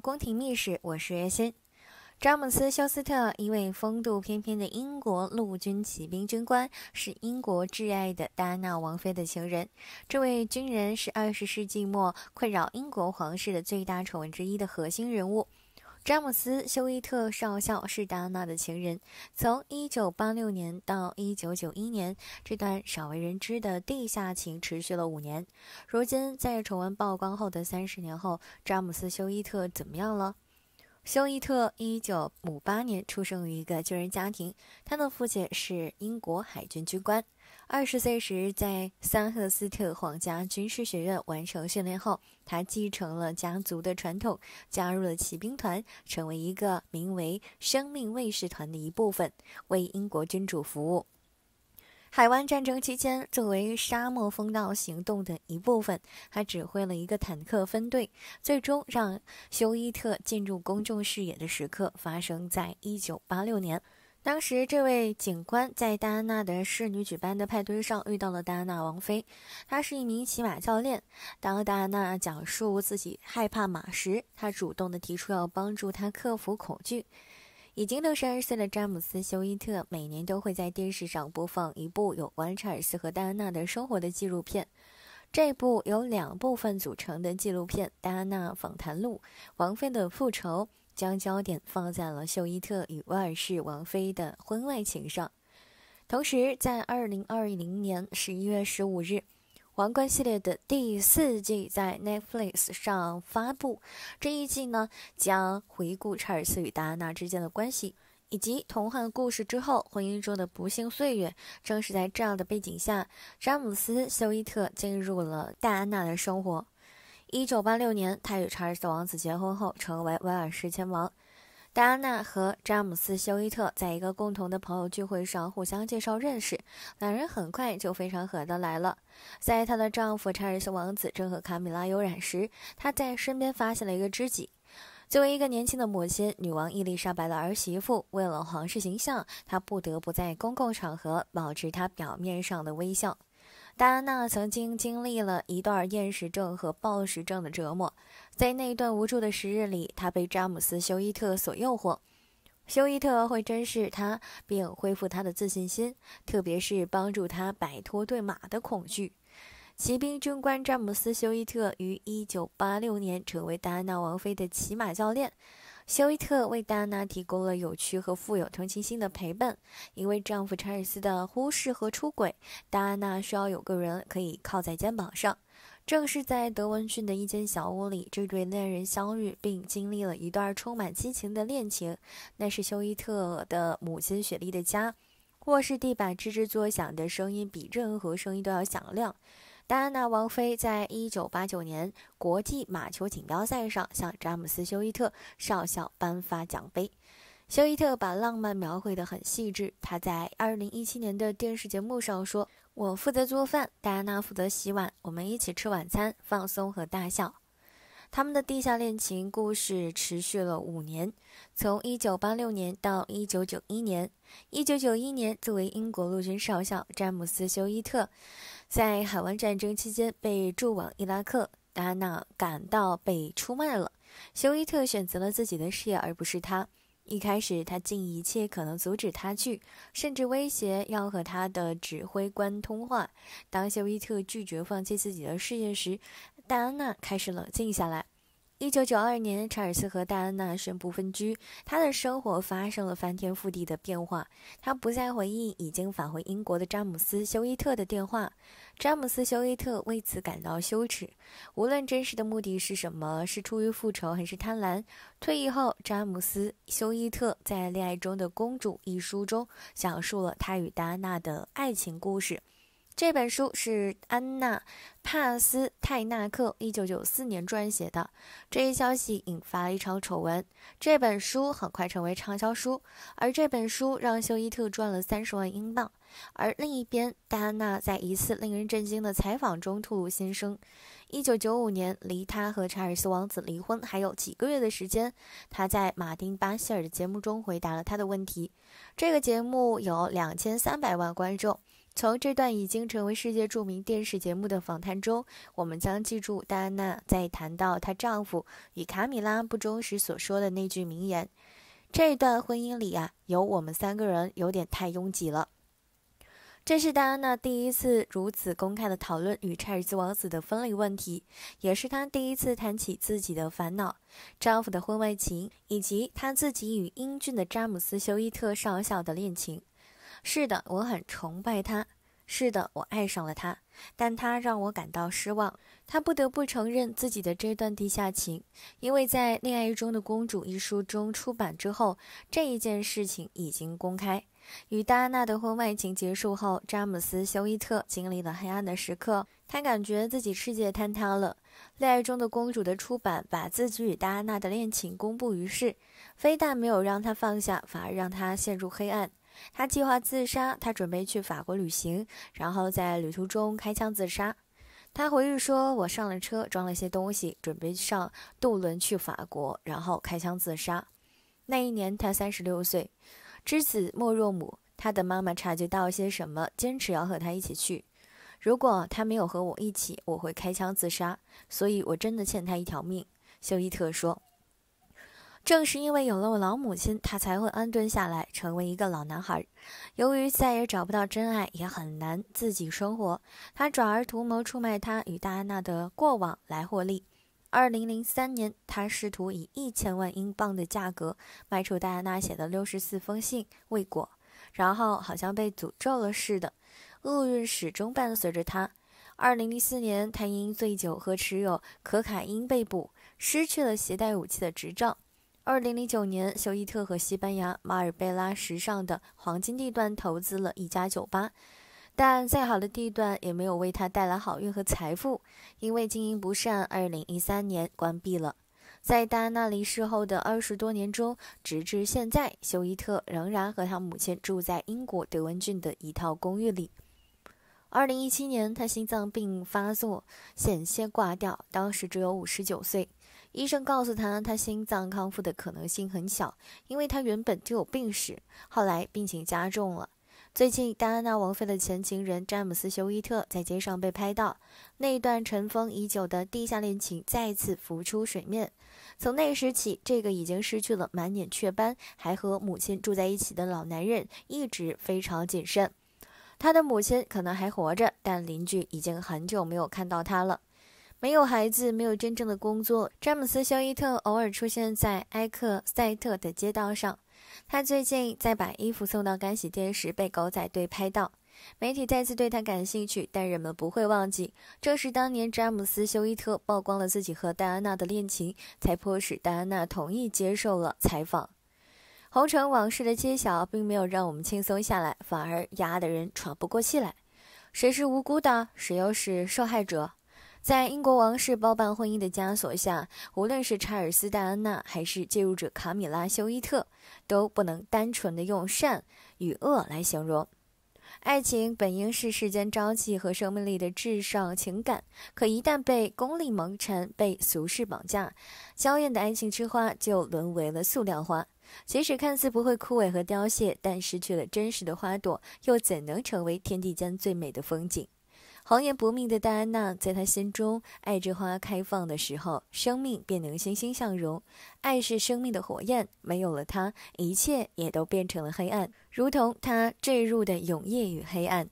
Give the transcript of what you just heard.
宫廷秘史，我是月心。詹姆斯·休斯特，一位风度翩翩的英国陆军骑兵军官，是英国挚爱的戴安娜王妃的情人。这位军人是二十世纪末困扰英国皇室的最大丑闻之一的核心人物。詹姆斯·休伊特少校是戴安娜的情人。从1986年到1991年，这段少为人知的地下情持续了五年。如今，在丑闻曝光后的三十年后，詹姆斯·休伊特怎么样了？休伊特1958年出生于一个军人家庭，他的父亲是英国海军军官。二十岁时，在桑赫斯特皇家军事学院完成训练后，他继承了家族的传统，加入了骑兵团，成为一个名为“生命卫士团”的一部分，为英国君主服务。海湾战争期间，作为沙漠风暴行动的一部分，他指挥了一个坦克分队。最终让休伊特进入公众视野的时刻，发生在1986年。当时，这位警官在戴安娜的侍女举办的派对上遇到了戴安娜王妃。她是一名骑马教练。当戴安娜讲述自己害怕马时，她主动地提出要帮助她克服恐惧。已经六十二岁的詹姆斯·休伊特每年都会在电视上播放一部有关查尔斯和戴安娜的生活的纪录片。这部由两部分组成的纪录片《戴安娜访谈录：王妃的复仇》。将焦点放在了休伊特与威尔士王妃的婚外情上。同时，在二零二零年十一月十五日，《王冠》系列的第四季在 Netflix 上发布。这一季呢，将回顾查尔斯与戴安娜之间的关系，以及童话故事之后婚姻中的不幸岁月。正是在这样的背景下，詹姆斯·休伊特进入了戴安娜的生活。一九八六年，她与查尔斯王子结婚后，成为威尔士亲王。戴安娜和詹姆斯休伊特在一个共同的朋友聚会上互相介绍认识，两人很快就非常合得来了。在她的丈夫查尔斯王子正和卡米拉有染时，她在身边发现了一个知己。作为一个年轻的母亲，女王伊丽莎白的儿媳妇，为了皇室形象，她不得不在公共场合保持她表面上的微笑。戴安娜曾经经历了一段厌食症和暴食症的折磨，在那段无助的时日里，她被詹姆斯·休伊特所诱惑。休伊特会珍视她，并恢复她的自信心，特别是帮助她摆脱对马的恐惧。骑兵军官詹姆斯·休伊特于1986年成为戴安娜王妃的骑马教练。休伊特为戴安娜提供了有趣和富有同情心的陪伴。因为丈夫查尔斯的忽视和出轨，戴安娜需要有个人可以靠在肩膀上。正是在德文郡的一间小屋里，这对恋人相遇并经历了一段充满激情的恋情。那是休伊特的母亲雪莉的家。卧室地板吱吱作响的声音比任何声音都要响亮。戴安娜王妃在一九八九年国际马球锦标赛上向詹姆斯·休伊特少校颁发奖杯。休伊特把浪漫描绘得很细致。他在二零一七年的电视节目上说：“我负责做饭，戴安娜负责洗碗，我们一起吃晚餐，放松和大笑。”他们的地下恋情故事持续了五年，从1986年到1991年。1991年，作为英国陆军少校詹姆斯·休伊特，在海湾战争期间被驻往伊拉克，达纳感到被出卖了。休伊特选择了自己的事业，而不是他。一开始，他尽一切可能阻止他去，甚至威胁要和他的指挥官通话。当休伊特拒绝放弃自己的事业时，戴安娜开始冷静下来。一九九二年，查尔斯和戴安娜宣布分居，他的生活发生了翻天覆地的变化。他不再回应已经返回英国的詹姆斯·休伊特的电话。詹姆斯·休伊特为此感到羞耻。无论真实的目的是什么，是出于复仇还是贪婪。退役后，詹姆斯·休伊特在《恋爱中的公主》一书中讲述了他与戴安娜的爱情故事。这本书是安娜·帕斯泰纳克一九九四年撰写的。这一消息引发了一场丑闻。这本书很快成为畅销书，而这本书让休伊特赚了三十万英镑。而另一边，戴安娜在一次令人震惊的采访中吐露心声。一九九五年，离她和查尔斯王子离婚还有几个月的时间，她在马丁·巴希尔的节目中回答了他的问题。这个节目有两千三百万观众。从这段已经成为世界著名电视节目的访谈中，我们将记住戴安娜在谈到她丈夫与卡米拉不忠时所说的那句名言：“这段婚姻里啊，有我们三个人，有点太拥挤了。”这是戴安娜第一次如此公开的讨论与查尔斯王子的分离问题，也是她第一次谈起自己的烦恼、丈夫的婚外情，以及她自己与英俊的詹姆斯·休伊特少校的恋情。是的，我很崇拜他。是的，我爱上了他，但他让我感到失望。他不得不承认自己的这段地下情，因为在《恋爱中的公主》一书中出版之后，这一件事情已经公开。与戴安娜的婚外情结束后，詹姆斯·休伊特经历了黑暗的时刻。他感觉自己世界坍塌了。《恋爱中的公主》的出版，把自己与戴安娜的恋情公布于世，非但没有让他放下，反而让他陷入黑暗。他计划自杀，他准备去法国旅行，然后在旅途中开枪自杀。他回忆说：“我上了车，装了些东西，准备上渡轮去法国，然后开枪自杀。”那一年他三十六岁，知子莫若母，他的妈妈察觉到些什么，坚持要和他一起去。如果他没有和我一起，我会开枪自杀，所以我真的欠他一条命。”休伊特说。正是因为有了我老母亲，他才会安顿下来，成为一个老男孩。由于再也找不到真爱，也很难自己生活，他转而图谋出卖他与戴安娜的过往来获利。二零零三年，他试图以一千万英镑的价格卖出戴安娜写的六十四封信，未果。然后好像被诅咒了似的，厄运始终伴随着他。二零零四年，他因醉酒和持有可卡因被捕，失去了携带武器的执照。二零零九年，休伊特和西班牙马尔贝拉时尚的黄金地段投资了一家酒吧，但再好的地段也没有为他带来好运和财富，因为经营不善，二零一三年关闭了。在戴安娜离世后的二十多年中，直至现在，休伊特仍然和他母亲住在英国德文郡的一套公寓里。二零一七年，他心脏病发作，险些挂掉，当时只有五十九岁。医生告诉他，他心脏康复的可能性很小，因为他原本就有病史。后来病情加重了。最近，戴安娜王妃的前情人詹姆斯·休伊特在街上被拍到，那段尘封已久的地下恋情再次浮出水面。从那时起，这个已经失去了满脸雀斑，还和母亲住在一起的老男人，一直非常谨慎。他的母亲可能还活着，但邻居已经很久没有看到他了。没有孩子，没有真正的工作，詹姆斯·肖伊特偶尔出现在埃克塞特的街道上。他最近在把衣服送到干洗店时被狗仔队拍到，媒体再次对他感兴趣，但人们不会忘记，正是当年詹姆斯·休伊特曝光了自己和戴安娜的恋情，才迫使戴安娜同意接受了采访。红尘往事的揭晓，并没有让我们轻松下来，反而压得人喘不过气来。谁是无辜的？谁又是受害者？在英国王室包办婚姻的枷锁下，无论是查尔斯、戴安娜，还是介入者卡米拉·休伊特，都不能单纯的用善与恶来形容。爱情本应是世间朝气和生命力的至上情感，可一旦被功利蒙尘，被俗世绑架，娇艳的爱情之花就沦为了塑料花。即使看似不会枯萎和凋谢，但失去了真实的花朵，又怎能成为天地间最美的风景？红颜薄命的戴安娜，在她心中，爱之花开放的时候，生命便能欣欣向荣。爱是生命的火焰，没有了它，一切也都变成了黑暗，如同她坠入的永夜与黑暗。